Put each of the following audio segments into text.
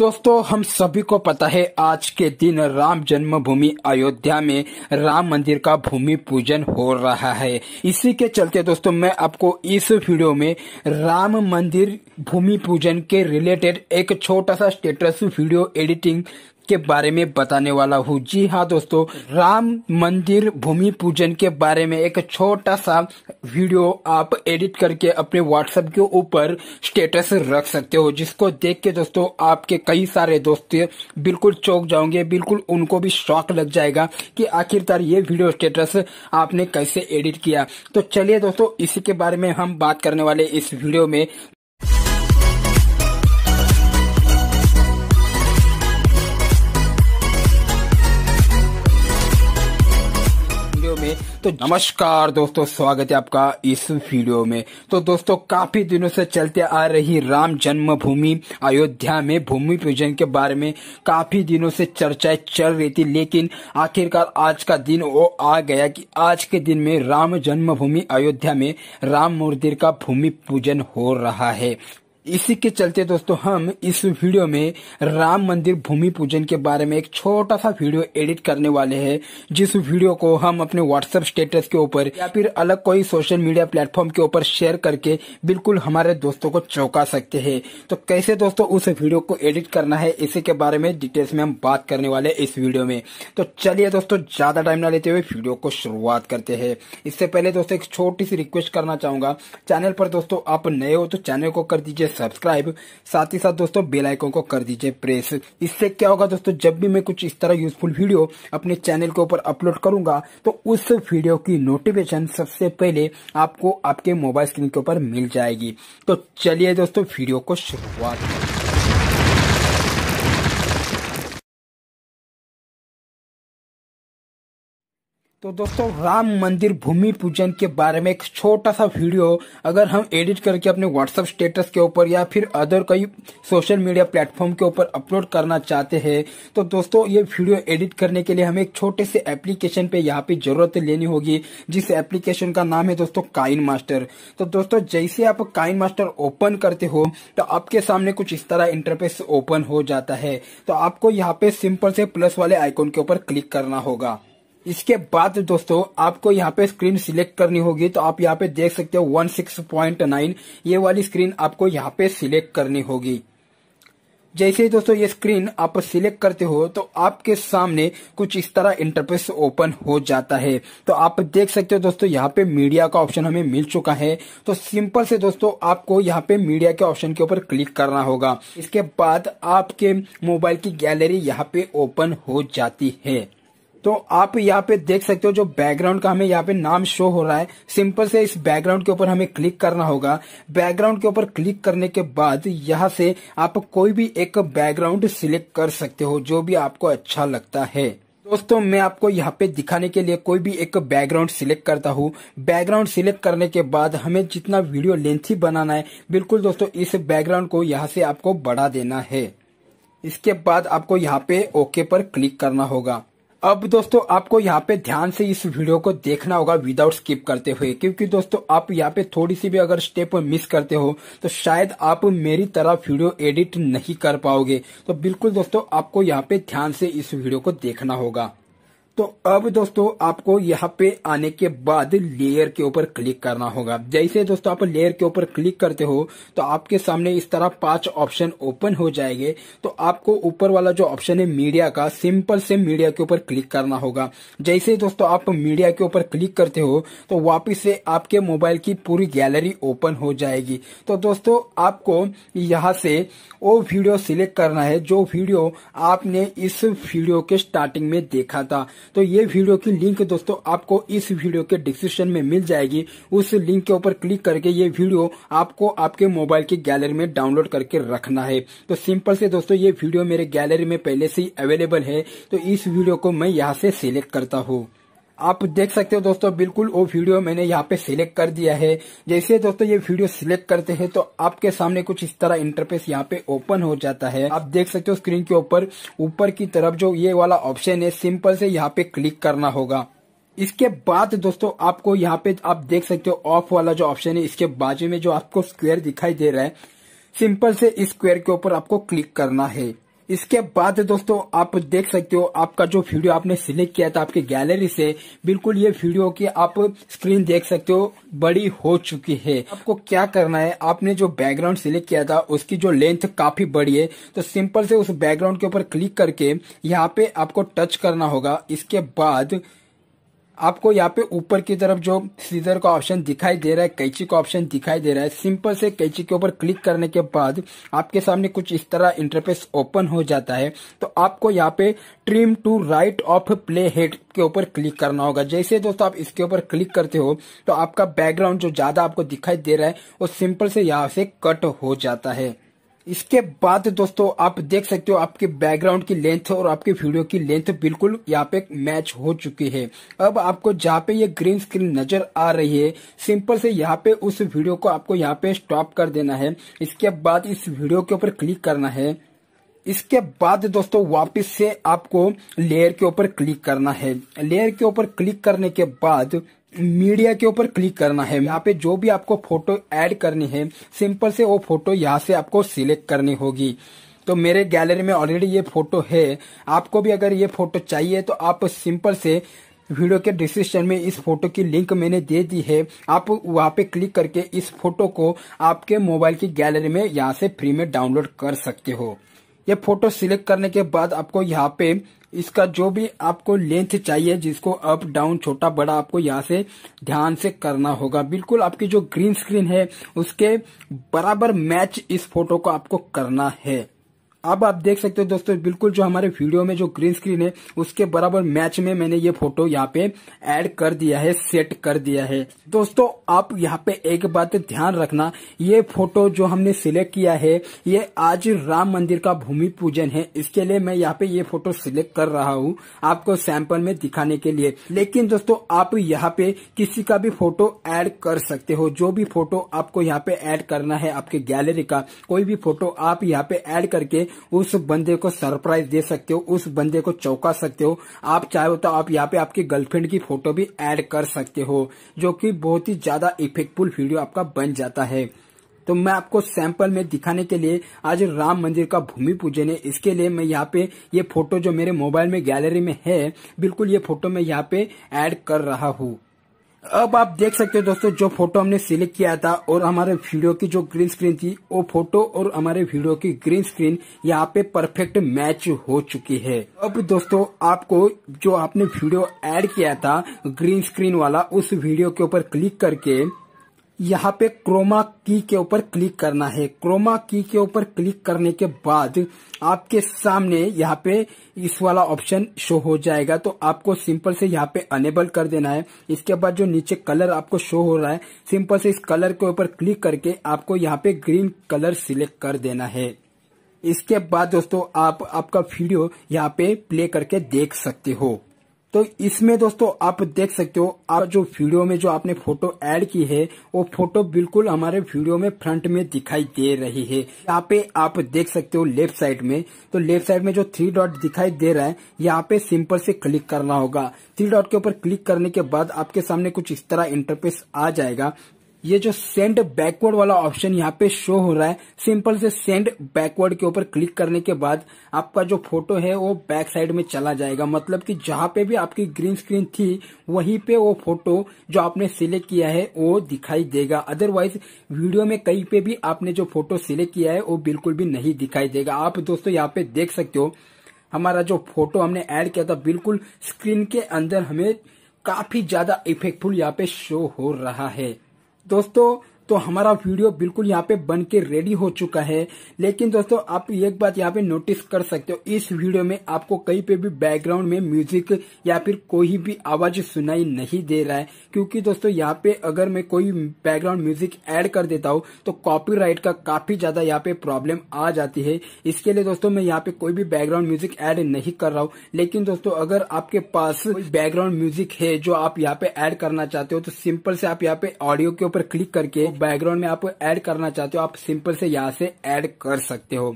दोस्तों हम सभी को पता है आज के दिन राम जन्मभूमि अयोध्या में राम मंदिर का भूमि पूजन हो रहा है इसी के चलते दोस्तों मैं आपको इस वीडियो में राम मंदिर भूमि पूजन के रिलेटेड एक छोटा सा स्टेटस वीडियो एडिटिंग के बारे में बताने वाला हूँ जी हाँ दोस्तों राम मंदिर भूमि पूजन के बारे में एक छोटा सा वीडियो आप एडिट करके अपने व्हाट्सएप के ऊपर स्टेटस रख सकते हो जिसको देख के दोस्तों आपके कई सारे दोस्त बिल्कुल चौक जाओगे बिल्कुल उनको भी शौक लग जाएगा कि आखिरकार ये वीडियो स्टेटस आपने कैसे एडिट किया तो चलिए दोस्तों इसी के बारे में हम बात करने वाले इस वीडियो में तो नमस्कार दोस्तों स्वागत है आपका इस वीडियो में तो दोस्तों काफी दिनों से चलते आ रही राम जन्मभूमि अयोध्या में भूमि पूजन के बारे में काफी दिनों से चर्चाएं चल रही थी लेकिन आखिरकार आज का दिन वो आ गया कि आज के दिन में राम जन्मभूमि अयोध्या में राम मंदिर का भूमि पूजन हो रहा है इसी के चलते दोस्तों हम इस वीडियो में राम मंदिर भूमि पूजन के बारे में एक छोटा सा वीडियो एडिट करने वाले हैं जिस वीडियो को हम अपने व्हाट्सएप स्टेटस के ऊपर या फिर अलग कोई सोशल मीडिया प्लेटफॉर्म के ऊपर शेयर करके बिल्कुल हमारे दोस्तों को चौंका सकते हैं तो कैसे दोस्तों उस वीडियो को एडिट करना है इसी के बारे में डिटेल्स में हम बात करने वाले इस वीडियो में तो चलिए दोस्तों ज्यादा टाइम ना लेते हुए वीडियो को शुरुआत करते है इससे पहले दोस्तों एक छोटी सी रिक्वेस्ट करना चाहूंगा चैनल पर दोस्तों आप नए हो तो चैनल को कर दीजिए सब्सक्राइब साथ ही साथ दोस्तों बेल आइकन को कर दीजिए प्रेस इससे क्या होगा दोस्तों जब भी मैं कुछ इस तरह यूजफुल वीडियो अपने चैनल के ऊपर अपलोड करूंगा तो उस वीडियो की नोटिफिकेशन सबसे पहले आपको आपके मोबाइल स्क्रीन के ऊपर मिल जाएगी तो चलिए दोस्तों वीडियो को शुरुआत तो दोस्तों राम मंदिर भूमि पूजन के बारे में एक छोटा सा वीडियो अगर हम एडिट करके अपने व्हाट्सएप स्टेटस के ऊपर या फिर अदर कई सोशल मीडिया प्लेटफॉर्म के ऊपर अपलोड करना चाहते हैं तो दोस्तों ये वीडियो एडिट करने के लिए हमें एक छोटे से एप्लीकेशन पे यहाँ पे जरूरत लेनी होगी जिस एप्लीकेशन का नाम है दोस्तों काइन मास्टर तो दोस्तों जैसे आप काइन मास्टर ओपन करते हो तो आपके सामने कुछ इस तरह इंटरफेस ओपन हो जाता है तो आपको यहाँ पे सिंपल से प्लस वाले आइकोन के ऊपर क्लिक करना होगा इसके बाद दोस्तों आपको यहाँ पे स्क्रीन सिलेक्ट करनी होगी तो आप यहाँ पे देख सकते हो वन सिक्स प्वाइंट नाइन ये वाली स्क्रीन आपको यहाँ पे सिलेक्ट करनी होगी जैसे ही दोस्तों ये स्क्रीन आप सिलेक्ट करते हो तो आपके सामने कुछ इस तरह इंटरफेस ओपन हो जाता है तो आप देख सकते हो दोस्तों यहाँ पे मीडिया का ऑप्शन हमें मिल चुका है तो सिंपल से दोस्तों आपको यहाँ पे मीडिया के ऑप्शन के ऊपर क्लिक करना होगा इसके बाद आपके मोबाइल की गैलरी यहाँ पे ओपन हो जाती है तो आप यहाँ पे देख सकते हो जो बैकग्राउंड का हमें यहाँ पे नाम शो हो रहा है सिंपल से इस बैकग्राउंड के ऊपर हमें क्लिक करना होगा बैकग्राउंड के ऊपर क्लिक करने के बाद यहाँ से आप कोई भी एक बैकग्राउंड सिलेक्ट कर सकते हो जो भी आपको अच्छा लगता है दोस्तों मैं आपको यहाँ पे दिखाने के लिए कोई भी एक बैकग्राउंड सिलेक्ट करता हूँ बैकग्राउंड सिलेक्ट करने के बाद हमें जितना वीडियो लेंथी बनाना है बिल्कुल दोस्तों इस बैकग्राउंड को यहाँ से आपको बढ़ा देना है इसके बाद आपको यहाँ पे ओके पर क्लिक करना होगा अब दोस्तों आपको यहाँ पे ध्यान से इस वीडियो को देखना होगा विदाउट स्किप करते हुए क्योंकि दोस्तों आप यहाँ पे थोड़ी सी भी अगर स्टेप मिस करते हो तो शायद आप मेरी तरह वीडियो एडिट नहीं कर पाओगे तो बिल्कुल दोस्तों आपको यहाँ पे ध्यान से इस वीडियो को देखना होगा तो अब दोस्तों आपको यहाँ पे आने के बाद लेयर के ऊपर क्लिक करना होगा जैसे दोस्तों आप लेयर के ऊपर क्लिक करते हो तो आपके सामने इस तरह पांच ऑप्शन ओपन हो जाएंगे तो आपको ऊपर वाला जो ऑप्शन है मीडिया का सिंपल से मीडिया के ऊपर क्लिक करना होगा जैसे दोस्तों आप मीडिया के ऊपर क्लिक करते हो तो वापिस से आपके मोबाइल की पूरी गैलरी ओपन हो जाएगी तो दोस्तों आपको यहाँ से वो वीडियो सिलेक्ट करना है जो वीडियो आपने इस वीडियो के स्टार्टिंग में देखा था तो ये वीडियो की लिंक दोस्तों आपको इस वीडियो के डिस्क्रिप्शन में मिल जाएगी उस लिंक के ऊपर क्लिक करके ये वीडियो आपको आपके मोबाइल की गैलरी में डाउनलोड करके रखना है तो सिंपल से दोस्तों ये वीडियो मेरे गैलरी में पहले से ही अवेलेबल है तो इस वीडियो को मैं यहाँ से सिलेक्ट करता हूँ आप देख सकते हो दोस्तों बिल्कुल वो वीडियो मैंने यहाँ पे सिलेक्ट कर दिया है जैसे दोस्तों ये वीडियो सिलेक्ट करते हैं तो आपके सामने कुछ इस तरह इंटरफेस यहाँ पे ओपन हो जाता है आप देख सकते हो स्क्रीन के ऊपर ऊपर की तरफ जो ये वाला ऑप्शन है सिंपल से यहाँ पे क्लिक करना होगा इसके बाद दोस्तों आपको यहाँ पे आप देख सकते हो ऑफ वाला जो ऑप्शन है इसके बाजू में जो आपको स्क्वेयर दिखाई दे रहा है सिंपल से इस स्क्वेयर के ऊपर आपको क्लिक करना है इसके बाद दोस्तों आप देख सकते हो आपका जो वीडियो आपने सिलेक्ट किया था आपके गैलरी से बिल्कुल ये वीडियो की आप स्क्रीन देख सकते हो बड़ी हो चुकी है आपको क्या करना है आपने जो बैकग्राउंड सिलेक्ट किया था उसकी जो लेंथ काफी बड़ी है तो सिंपल से उस बैकग्राउंड के ऊपर क्लिक करके यहाँ पे आपको टच करना होगा इसके बाद आपको यहाँ पे ऊपर की तरफ जो सीजर का ऑप्शन दिखाई दे रहा है कैची का ऑप्शन दिखाई दे रहा है सिंपल से कैची के ऊपर क्लिक करने के बाद आपके सामने कुछ इस तरह इंटरफेस ओपन हो जाता है तो आपको यहाँ पे trim to right of play head के ऊपर क्लिक करना होगा जैसे दोस्तों आप इसके ऊपर क्लिक करते हो तो आपका बैकग्राउंड जो ज्यादा आपको दिखाई दे रहा है वो सिंपल से यहाँ से कट हो जाता है इसके बाद दोस्तों आप देख सकते हो आपके बैकग्राउंड की लेंथ और आपके वीडियो की लेंथ बिल्कुल यहाँ पे मैच हो चुकी है अब आपको जहाँ पे ये ग्रीन स्क्रीन नजर आ रही है सिंपल से यहाँ पे उस वीडियो को आपको यहाँ पे स्टॉप कर देना है इसके बाद इस वीडियो के ऊपर क्लिक करना है इसके बाद दोस्तों वापिस से आपको लेयर के ऊपर क्लिक करना है लेयर के ऊपर क्लिक करने के बाद मीडिया के ऊपर क्लिक करना है यहाँ पे जो भी आपको फोटो ऐड करनी है सिंपल से वो फोटो यहाँ से आपको सिलेक्ट करनी होगी तो मेरे गैलरी में ऑलरेडी ये फोटो है आपको भी अगर ये फोटो चाहिए तो आप सिंपल से वीडियो के डिस्क्रिप्शन में इस फोटो की लिंक मैंने दे दी है आप वहाँ पे क्लिक करके इस फोटो को आपके मोबाइल की गैलरी में यहाँ से फ्री में डाउनलोड कर सकते हो ये फोटो सिलेक्ट करने के बाद आपको यहाँ पे इसका जो भी आपको लेंथ चाहिए जिसको अप डाउन छोटा बड़ा आपको यहाँ से ध्यान से करना होगा बिल्कुल आपकी जो ग्रीन स्क्रीन है उसके बराबर मैच इस फोटो को आपको करना है अब आप देख सकते हो दोस्तों बिल्कुल जो हमारे वीडियो में जो ग्रीन स्क्रीन है उसके बराबर मैच में मैंने ये फोटो यहाँ पे ऐड कर दिया है सेट कर दिया है दोस्तों आप यहाँ पे एक बात ध्यान रखना ये फोटो जो हमने सिलेक्ट किया है ये आज राम मंदिर का भूमि पूजन है इसके लिए मैं यहाँ पे ये फोटो सिलेक्ट कर रहा हूँ आपको सैंपल में दिखाने के लिए लेकिन दोस्तों आप यहाँ पे किसी का भी फोटो एड कर सकते हो जो भी फोटो आपको यहाँ पे एड करना है आपके गैलरी का कोई भी फोटो आप यहाँ पे एड करके उस बंदे को सरप्राइज दे सकते हो उस बंदे को चौंका सकते हो आप चाहे तो आप यहाँ पे आपकी गर्लफ्रेंड की फोटो भी ऐड कर सकते हो जो कि बहुत ही ज्यादा इफेक्टफुल वीडियो आपका बन जाता है तो मैं आपको सैंपल में दिखाने के लिए आज राम मंदिर का भूमि पूजन है इसके लिए मैं यहाँ पे ये फोटो जो मेरे मोबाइल में गैलरी में है बिल्कुल ये फोटो मैं यहाँ पे ऐड कर रहा हूँ अब आप देख सकते हो दोस्तों जो फोटो हमने सिलेक्ट किया था और हमारे वीडियो की जो ग्रीन स्क्रीन थी वो फोटो और हमारे वीडियो की ग्रीन स्क्रीन यहाँ पे परफेक्ट मैच हो चुकी है अब दोस्तों आपको जो आपने वीडियो ऐड किया था ग्रीन स्क्रीन वाला उस वीडियो के ऊपर क्लिक करके यहाँ पे क्रोमा की के ऊपर क्लिक करना है क्रोमा की के ऊपर क्लिक करने के बाद आपके सामने यहाँ पे इस वाला ऑप्शन शो हो जाएगा तो आपको सिंपल से यहाँ पे अनेबल कर देना है इसके बाद जो नीचे कलर आपको शो हो रहा है सिंपल से इस कलर के ऊपर क्लिक करके आपको यहाँ पे ग्रीन कलर सिलेक्ट कर देना है इसके बाद दोस्तों आप आपका वीडियो यहाँ पे प्ले करके देख सकते हो तो इसमें दोस्तों आप देख सकते हो आप जो वीडियो में जो आपने फोटो ऐड की है वो फोटो बिल्कुल हमारे वीडियो में फ्रंट में दिखाई दे रही है यहाँ पे आप देख सकते हो लेफ्ट साइड में तो लेफ्ट साइड में जो थ्री डॉट दिखाई दे रहा है यहाँ पे सिंपल से क्लिक करना होगा थ्री डॉट के ऊपर क्लिक करने के बाद आपके सामने कुछ इस तरह इंटरफेस आ जाएगा ये जो सेंड बैकवर्ड वाला ऑप्शन यहाँ पे शो हो रहा है सिंपल से सेंड बैकवर्ड के ऊपर क्लिक करने के बाद आपका जो फोटो है वो बैक साइड में चला जाएगा मतलब कि जहां पे भी आपकी ग्रीन स्क्रीन थी वहीं पे वो फोटो जो आपने सिलेक्ट किया है वो दिखाई देगा अदरवाइज वीडियो में कहीं पे भी आपने जो फोटो सिलेक्ट किया है वो बिल्कुल भी नहीं दिखाई देगा आप दोस्तों यहाँ पे देख सकते हो हमारा जो फोटो हमने एड किया था बिल्कुल स्क्रीन के अंदर हमें काफी ज्यादा इफेक्टफुल यहाँ पे शो हो रहा है दोस्तों तो हमारा वीडियो बिल्कुल यहाँ पे बन के रेडी हो चुका है लेकिन दोस्तों आप एक बात यहाँ पे नोटिस कर सकते हो इस वीडियो में आपको कहीं पे भी बैकग्राउंड में म्यूजिक या फिर कोई भी आवाज सुनाई नहीं दे रहा है क्योंकि दोस्तों यहाँ पे अगर मैं कोई बैकग्राउंड म्यूजिक एड कर देता हूँ तो कॉपी का काफी ज्यादा यहाँ पे प्रॉब्लम आ जाती है इसके लिए दोस्तों मैं यहाँ पे कोई भी बैकग्राउंड म्यूजिक एड नहीं कर रहा हूँ लेकिन दोस्तों अगर आपके पास बैकग्राउंड म्यूजिक है जो आप यहाँ पे एड करना चाहते हो तो सिंपल से आप यहाँ पे ऑडियो के ऊपर क्लिक करके बैकग्राउंड में आप ऐड करना चाहते हो आप सिंपल से यहाँ से ऐड कर सकते हो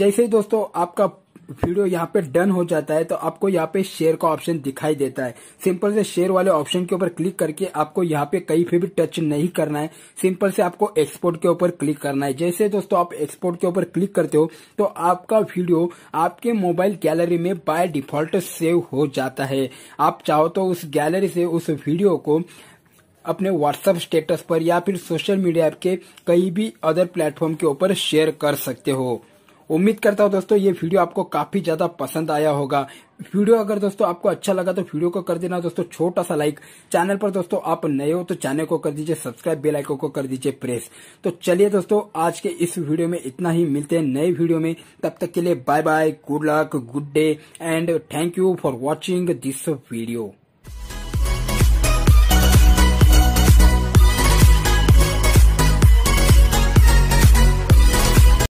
जैसे ही दोस्तों आपका वीडियो यहाँ पे डन हो जाता है तो आपको यहाँ पे शेयर का ऑप्शन दिखाई देता है सिंपल से शेयर वाले ऑप्शन के ऊपर क्लिक करके आपको यहाँ पे कहीं पे भी टच नहीं करना है सिंपल से आपको एक्सपोर्ट के ऊपर क्लिक करना है जैसे दोस्तों आप एक्सपोर्ट के ऊपर क्लिक करते हो तो आपका वीडियो आपके मोबाइल गैलरी में बाय डिफॉल्ट सेव हो जाता है आप चाहो तो उस गैलरी से उस वीडियो को अपने व्हाट्सएप स्टेटस पर या फिर सोशल मीडिया ऐप के कहीं भी अदर प्लेटफॉर्म के ऊपर शेयर कर सकते हो उम्मीद करता हूँ दोस्तों ये वीडियो आपको काफी ज्यादा पसंद आया होगा वीडियो अगर दोस्तों आपको अच्छा लगा तो वीडियो को कर देना दोस्तों छोटा सा लाइक चैनल पर दोस्तों आप नए हो तो चैनल को कर दीजिए सब्सक्राइब बेल आइकन को कर दीजिए प्रेस तो चलिए दोस्तों आज के इस वीडियो में इतना ही मिलते हैं नए वीडियो में तब तक के लिए bye bye good luck good day and thank you for watching this video